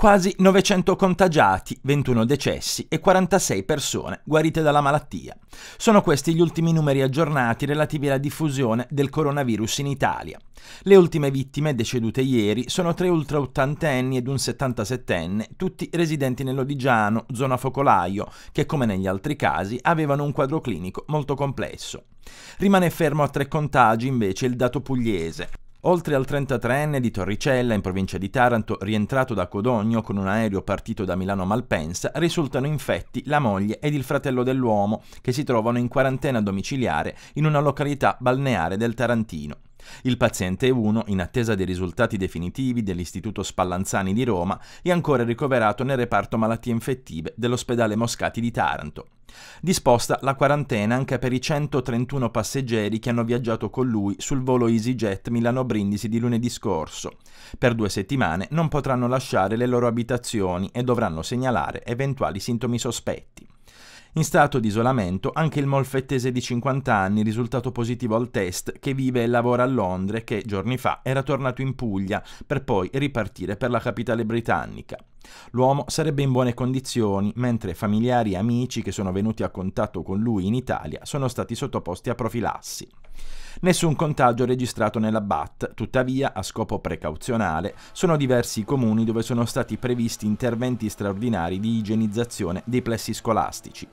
quasi 900 contagiati, 21 decessi e 46 persone guarite dalla malattia. Sono questi gli ultimi numeri aggiornati relativi alla diffusione del coronavirus in Italia. Le ultime vittime decedute ieri sono tre ultraottantenni ed un 77enne, tutti residenti nell'Odigiano, zona Focolaio, che come negli altri casi avevano un quadro clinico molto complesso. Rimane fermo a tre contagi invece il dato pugliese, Oltre al 33enne di Torricella, in provincia di Taranto, rientrato da Codogno con un aereo partito da Milano Malpensa, risultano infetti la moglie ed il fratello dell'uomo, che si trovano in quarantena domiciliare in una località balneare del Tarantino. Il paziente 1, in attesa dei risultati definitivi dell'Istituto Spallanzani di Roma, è ancora ricoverato nel reparto malattie infettive dell'ospedale Moscati di Taranto. Disposta la quarantena anche per i 131 passeggeri che hanno viaggiato con lui sul volo EasyJet Milano-Brindisi di lunedì scorso. Per due settimane non potranno lasciare le loro abitazioni e dovranno segnalare eventuali sintomi sospetti. In stato di isolamento anche il molfettese di 50 anni risultato positivo al test che vive e lavora a Londra e che giorni fa era tornato in Puglia per poi ripartire per la capitale britannica. L'uomo sarebbe in buone condizioni, mentre familiari e amici che sono venuti a contatto con lui in Italia sono stati sottoposti a profilassi. Nessun contagio registrato nella BAT, tuttavia, a scopo precauzionale, sono diversi i comuni dove sono stati previsti interventi straordinari di igienizzazione dei plessi scolastici.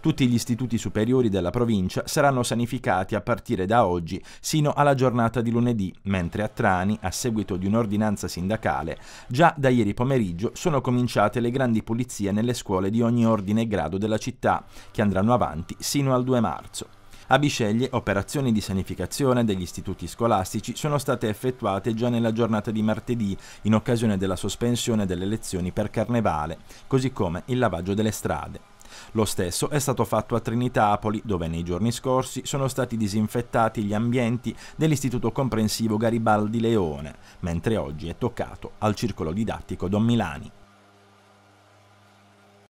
Tutti gli istituti superiori della provincia saranno sanificati a partire da oggi sino alla giornata di lunedì, mentre a Trani, a seguito di un'ordinanza sindacale, già da ieri pomeriggio sono cominciate le grandi pulizie nelle scuole di ogni ordine e grado della città, che andranno avanti sino al 2 marzo. A Bisceglie operazioni di sanificazione degli istituti scolastici sono state effettuate già nella giornata di martedì in occasione della sospensione delle lezioni per carnevale, così come il lavaggio delle strade. Lo stesso è stato fatto a Trinitapoli, dove nei giorni scorsi sono stati disinfettati gli ambienti dell'Istituto Comprensivo Garibaldi Leone, mentre oggi è toccato al Circolo Didattico Don Milani.